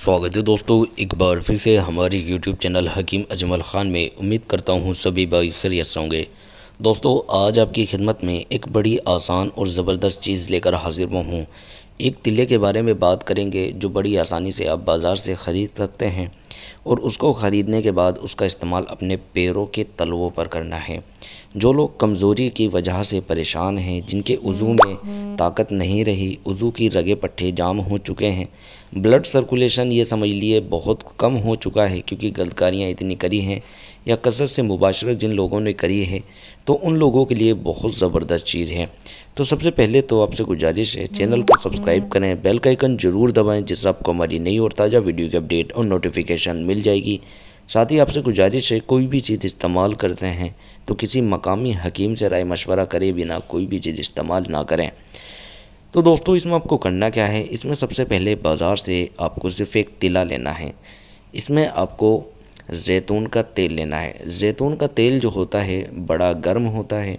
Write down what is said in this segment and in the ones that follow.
स्वागत है दोस्तों एक बार फिर से हमारे YouTube चैनल हकीम अजमल ख़ान में उम्मीद करता हूँ सभी भाई खैरियत होंगे दोस्तों आज आपकी खिदमत में एक बड़ी आसान और ज़बरदस्त चीज़ लेकर हाजिर हुआ हूँ एक तिले के बारे में बात करेंगे जो बड़ी आसानी से आप बाज़ार से ख़रीद सकते हैं और उसको ख़रीदने के बाद उसका इस्तेमाल अपने पैरों के तलवों पर करना है जो लोग कमज़ोरी की वजह से परेशान हैं जिनके उज़ू में ताकत नहीं रही उज़ू की रगे पट्टे जाम हो चुके हैं ब्लड सर्कुलेशन ये समझ लिए बहुत कम हो चुका है क्योंकि गलतकारियाँ इतनी करी हैं या कसरत से मुबाशरत जिन लोगों ने करी है तो उन लोगों के लिए बहुत ज़बरदस्त चीज़ है तो सबसे पहले तो आपसे गुजारिश है चैनल को सब्सक्राइब करें बेल का आइकन ज़रूर दबाएं जिससे आपको हमारी नई और ताज़ा वीडियो की अपडेट और नोटिफिकेशन मिल जाएगी साथ ही आपसे गुजारिश है कोई भी चीज़ इस्तेमाल करते हैं तो किसी मकामी हकीम से राय मशवरा करे बिना कोई भी चीज़ इस्तेमाल ना करें तो दोस्तों इसमें आपको करना क्या है इसमें सबसे पहले बाज़ार से आपको सिर्फ़ एक तिला लेना है इसमें आपको जैतून का तेल लेना है जैतून का तेल जो होता है बड़ा गर्म होता है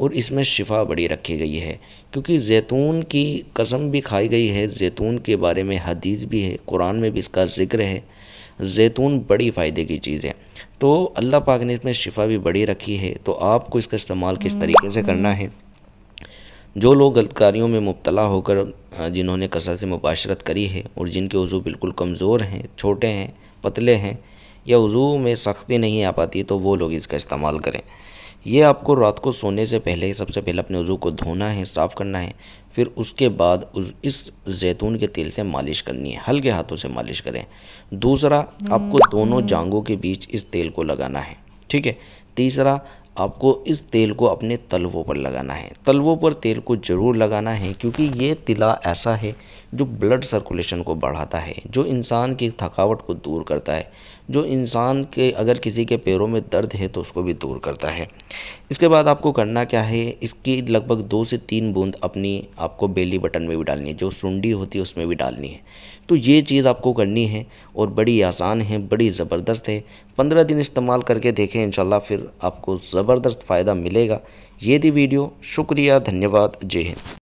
और इसमें शिफा बड़ी रखी गई है क्योंकि जैतून की कसम भी खाई गई है जैतून के बारे में हदीस भी है कुरान में भी इसका ज़िक्र है जैतून बड़ी फ़ायदे की चीज़ है तो अल्लाह पाक ने इसमें शिफा भी बड़ी रखी है तो आपको इसका इस्तेमाल किस तरीके से करना है जो लोग गलतकारियों में मुबतला होकर जिन्होंने कसर से मुबाशरत करी है और जिनके वज़ू बिल्कुल कमज़ोर हैं छोटे हैं पतले हैं या वज़ू में सख्ती नहीं आ पाती तो वो लोग इसका इस्तेमाल करें ये आपको रात को सोने से पहले सबसे पहले अपने वज़ू को धोना है साफ़ करना है फिर उसके बाद उस इस जैतून के तेल से मालिश करनी है हल्के हाथों से मालिश करें दूसरा आपको हम्म। दोनों जांगों के बीच इस तेल को लगाना है ठीक है तीसरा आपको इस तेल को अपने तलवों पर लगाना है तलवों पर तेल को ज़रूर लगाना है क्योंकि ये तिला ऐसा है जो ब्लड सर्कुलेशन को बढ़ाता है जो इंसान की थकावट को दूर करता है जो इंसान के अगर किसी के पैरों में दर्द है तो उसको भी दूर करता है इसके बाद आपको करना क्या है इसकी लगभग दो से तीन बूंद अपनी आपको बेली बटन में भी डालनी है जो सुंडी होती है उसमें भी डालनी है तो ये चीज़ आपको करनी है और बड़ी आसान है बड़ी ज़बरदस्त है पंद्रह दिन इस्तेमाल करके देखें इन फिर आपको ज़ब ज़बरदस्त फ़ायदा मिलेगा ये थी वीडियो शुक्रिया धन्यवाद जय हिंद